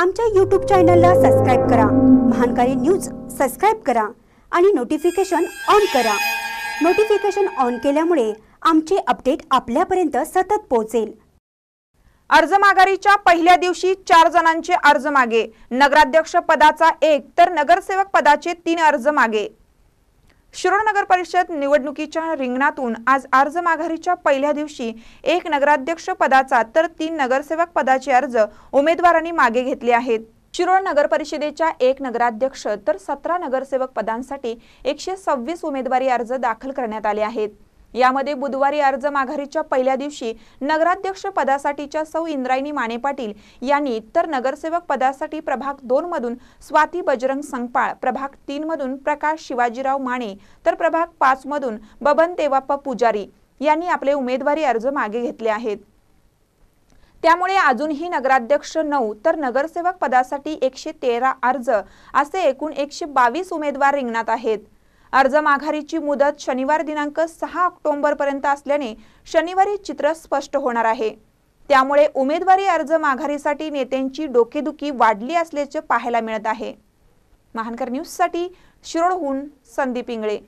आमच्या यूट्यूब चॅनलला सबस्क्राईब करा महानकारी न्यूज सबस्क्राईब करा आणि नोटिफिकेशन ऑन करा नोटिफिकेशन ऑन केल्यामुळे आमचे अपडेट आपल्यापर्यंत सतत पोहोचेल अर्ज माघारीच्या पहिल्या दिवशी चार जणांचे अर्ज मागे नगराध्यक्ष पदाचा एक तर नगरसेवक पदाचे तीन अर्ज मागे शिरोळ नगर परिषद निवडणुकीच्या रिंगणातून आज अर्ज माघारीच्या पहिल्या दिवशी एक नगराध्यक्ष पदाचा तर तीन नगरसेवक पदाचे अर्ज उमेदवारांनी मागे घेतले आहेत शिरोळ नगर परिषदेच्या एक नगराध्यक्ष तर सतरा नगरसेवक पदांसाठी एकशे सव्वीस उमेदवारी अर्ज दाखल करण्यात आले आहेत यामध्ये बुधवारी अर्ज माघारीच्या पहिल्या दिवशी नगराध्यक्ष पदासाठीच्या सौ इंद्रायणी माने पाटील यांनी तर नगरसेवक पदासाठी प्रभाग दोन मधून स्वाती बजरंग संगपाळ प्रभाग तीन मधून प्रकाश शिवाजीराव माने तर प्रभाग पाच मधून बबन देवाप्पा पुजारी यांनी आपले उमेदवारी अर्ज मागे घेतले आहेत त्यामुळे अजूनही नगराध्यक्ष नऊ तर नगरसेवक पदासाठी एकशे तेरा अर्ज असे एकूण एकशे बावीस उमेदवार रिंगणात आहेत अर्ज माघारीची मुदत शनिवार दिनांक सहा पर्यंत असल्याने शनिवारी चित्र स्पष्ट होणार आहे त्यामुळे उमेदवारी अर्ज माघारीसाठी नेत्यांची डोकेदुखी वाढली असल्याचे पाहायला मिळत आहे महानकर न्यूजसाठी शिरोडहून संदीप इंगळे